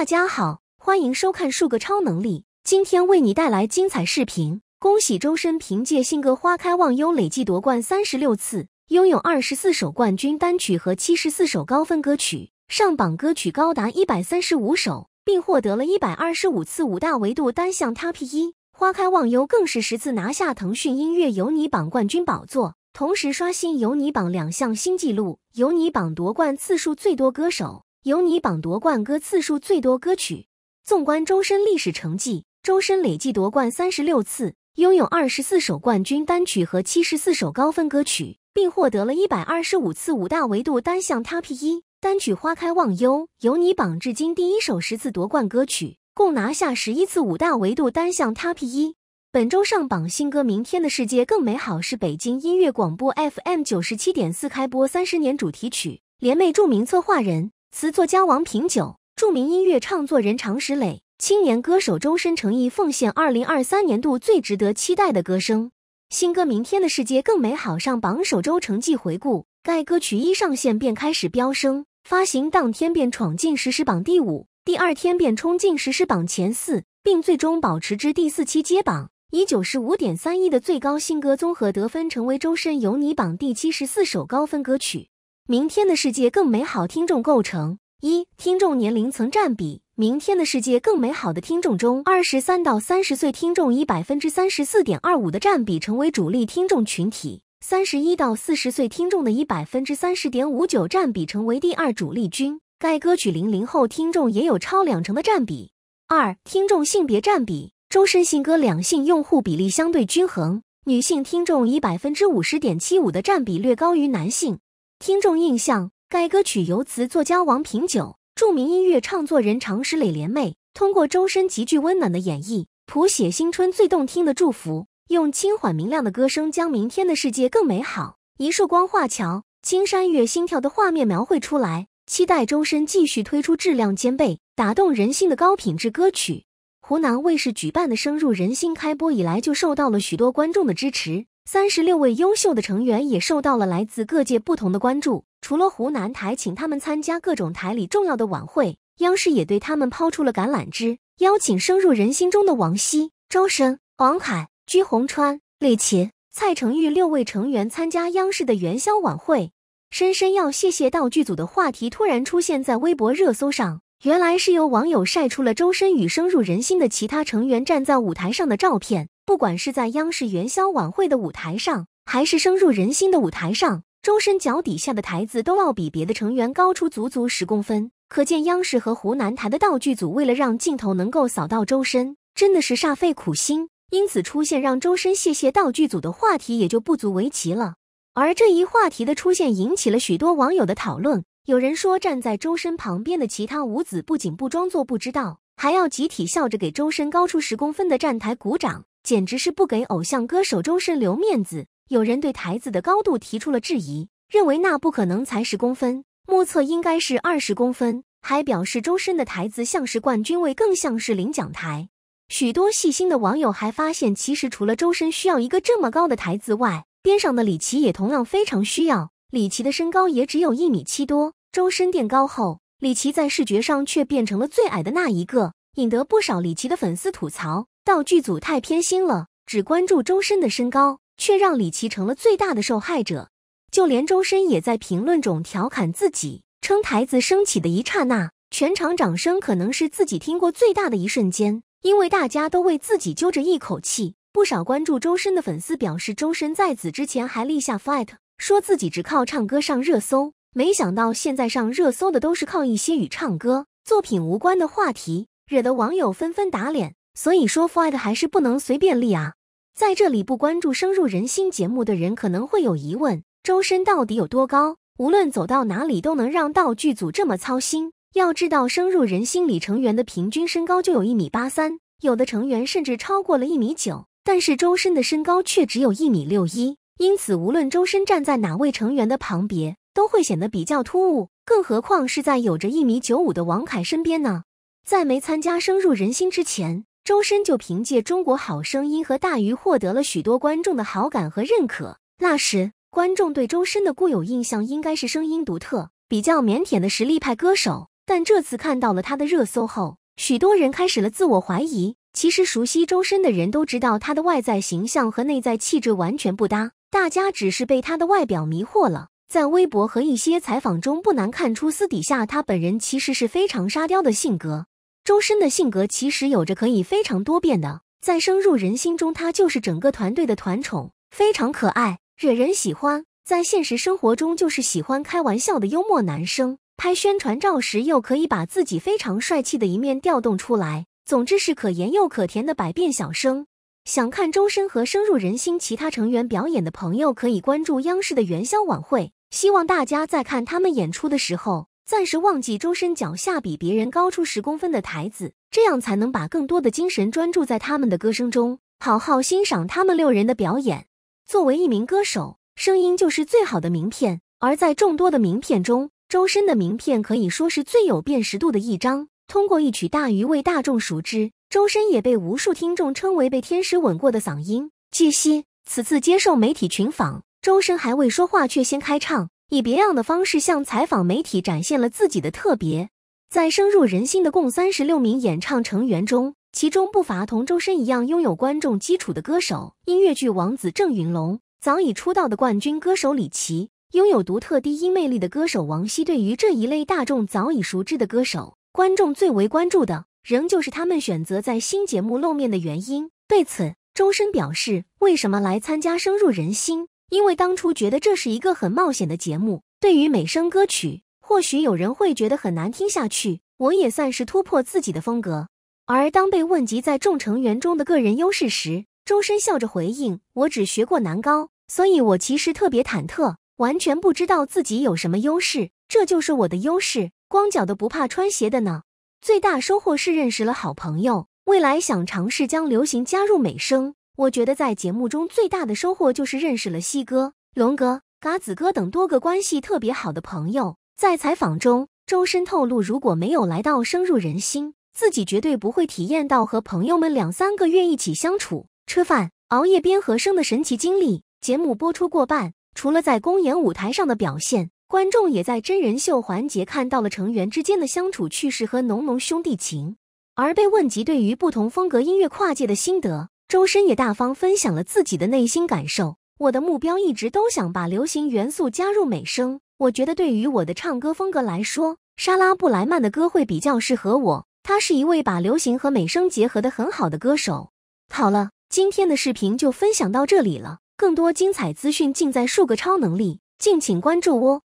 大家好，欢迎收看《数个超能力》，今天为你带来精彩视频。恭喜周深凭借新歌《花开忘忧》累计夺冠三十六次，拥有二十四首冠军单曲和七十四首高分歌曲，上榜歌曲高达一百三十五首，并获得了一百二十五次五大维度单项 TOP 一。《花开忘忧》更是十次拿下腾讯音乐有你榜冠军宝座，同时刷新有你榜两项新纪录，有你榜夺冠次数最多歌手。由你榜夺冠歌次数最多歌曲，纵观周深历史成绩，周深累计夺冠三十六次，拥有二十四首冠军单曲和七十四首高分歌曲，并获得了一百二十五次五大维度单项 TOP 一。单曲《花开忘忧》由你榜至今第一首十次夺冠歌曲，共拿下十一次五大维度单项 TOP 一。本周上榜新歌《明天的世界更美好》是北京音乐广播 FM 九十七点四开播三十年主题曲，联袂著名策划人。词作家王平久、著名音乐唱作人常石磊、青年歌手周深诚意奉献二零二三年度最值得期待的歌声新歌《明天的世界更美好》上榜首周成绩回顾。该歌曲一上线便开始飙升，发行当天便闯进实时榜第五，第二天便冲进实时榜前四，并最终保持至第四期接榜，以九十五点三一的最高新歌综合得分，成为周深有你榜第七十四首高分歌曲。明天的世界更美好。听众构成：一、听众年龄层占比。明天的世界更美好的听众中，二十三到三十岁听众以百分之三十四点二五的占比成为主力听众群体；三十一到四十岁听众的以百分之三十点五九占比成为第二主力军。该歌曲零零后听众也有超两成的占比。二、听众性别占比。周深新歌两性用户比例相对均衡，女性听众以百分之五十点七五的占比略高于男性。听众印象，该歌曲由词作家王平久、著名音乐唱作人常石磊联袂，通过周深极具温暖的演绎，谱写新春最动听的祝福，用轻缓明亮的歌声将明天的世界更美好。一束光画桥，青山月心跳的画面描绘出来，期待周深继续推出质量兼备、打动人心的高品质歌曲。湖南卫视举办的深入人心，开播以来就受到了许多观众的支持。三十六位优秀的成员也受到了来自各界不同的关注，除了湖南台请他们参加各种台里重要的晚会，央视也对他们抛出了橄榄枝，邀请深入人心中的王晰、周深、王凯、鞠红川、李琦、蔡成玉六位成员参加央视的元宵晚会。深深要谢谢道具组的话题突然出现在微博热搜上，原来是由网友晒出了周深与深入人心的其他成员站在舞台上的照片。不管是在央视元宵晚会的舞台上，还是深入人心的舞台上，周深脚底下的台子都要比别的成员高出足足十公分，可见央视和湖南台的道具组为了让镜头能够扫到周深，真的是煞费苦心。因此出现让周深谢谢道具组的话题也就不足为奇了。而这一话题的出现，引起了许多网友的讨论。有人说，站在周深旁边的其他五子不仅不装作不知道，还要集体笑着给周深高出十公分的站台鼓掌。简直是不给偶像歌手周深留面子！有人对台子的高度提出了质疑，认为那不可能才十公分，目测应该是二十公分。还表示周深的台子像是冠军位，更像是领奖台。许多细心的网友还发现，其实除了周深需要一个这么高的台子外，边上的李琦也同样非常需要。李琦的身高也只有一米七多，周深垫高后，李琦在视觉上却变成了最矮的那一个，引得不少李琦的粉丝吐槽。道具组太偏心了，只关注周深的身高，却让李琦成了最大的受害者。就连周深也在评论中调侃自己，称台子升起的一刹那，全场掌声可能是自己听过最大的一瞬间，因为大家都为自己揪着一口气。不少关注周深的粉丝表示，周深在此之前还立下 fight，说自己只靠唱歌上热搜，没想到现在上热搜的都是靠一些与唱歌作品无关的话题，惹得网友纷纷打脸。所以说，傅爱的还是不能随便立啊。在这里不关注《深入人心》节目的人可能会有疑问：周深到底有多高？无论走到哪里都能让道具组这么操心。要知道，《深入人心》里成员的平均身高就有一米八三，有的成员甚至超过了一米九。但是周深的身高却只有一米六一，因此无论周深站在哪位成员的旁边，都会显得比较突兀，更何况是在有着一米九五的王凯身边呢？在没参加《深入人心》之前。周深就凭借《中国好声音》和大鱼获得了许多观众的好感和认可。那时，观众对周深的固有印象应该是声音独特、比较腼腆的实力派歌手。但这次看到了他的热搜后，许多人开始了自我怀疑。其实，熟悉周深的人都知道，他的外在形象和内在气质完全不搭，大家只是被他的外表迷惑了。在微博和一些采访中，不难看出，私底下他本人其实是非常沙雕的性格。周深的性格其实有着可以非常多变的，在《深入人心》中，他就是整个团队的团宠，非常可爱，惹人喜欢。在现实生活中，就是喜欢开玩笑的幽默男生。拍宣传照时，又可以把自己非常帅气的一面调动出来。总之是可盐又可甜的百变小生。想看周深和《深入人心》其他成员表演的朋友，可以关注央视的元宵晚会。希望大家在看他们演出的时候。暂时忘记周深脚下比别人高出十公分的台子，这样才能把更多的精神专注在他们的歌声中，好好欣赏他们六人的表演。作为一名歌手，声音就是最好的名片，而在众多的名片中，周深的名片可以说是最有辨识度的一张。通过一曲《大鱼》为大众熟知，周深也被无数听众称为被天使吻过的嗓音。据悉，此次接受媒体群访，周深还未说话却先开唱。以别样的方式向采访媒体展现了自己的特别，在深入人心的共三十六名演唱成员中，其中不乏同周深一样拥有观众基础的歌手，音乐剧王子郑云龙，早已出道的冠军歌手李琦，拥有独特低音魅力的歌手王晰。对于这一类大众早已熟知的歌手，观众最为关注的仍旧是他们选择在新节目露面的原因。对此，周深表示：“为什么来参加深入人心？”因为当初觉得这是一个很冒险的节目，对于美声歌曲，或许有人会觉得很难听下去。我也算是突破自己的风格。而当被问及在众成员中的个人优势时，周深笑着回应：“我只学过男高，所以我其实特别忐忑，完全不知道自己有什么优势，这就是我的优势。光脚的不怕穿鞋的呢。”最大收获是认识了好朋友，未来想尝试将流行加入美声。我觉得在节目中最大的收获就是认识了西哥、龙哥、嘎子哥等多个关系特别好的朋友。在采访中，周深透露，如果没有来到《深入人心》，自己绝对不会体验到和朋友们两三个月一起相处、吃饭、熬夜边和声的神奇经历。节目播出过半，除了在公演舞台上的表现，观众也在真人秀环节看到了成员之间的相处趣事和浓浓兄弟情。而被问及对于不同风格音乐跨界的心得，周深也大方分享了自己的内心感受。我的目标一直都想把流行元素加入美声，我觉得对于我的唱歌风格来说，莎拉布莱曼的歌会比较适合我。她是一位把流行和美声结合的很好的歌手。好了，今天的视频就分享到这里了，更多精彩资讯尽在数个超能力，敬请关注哦。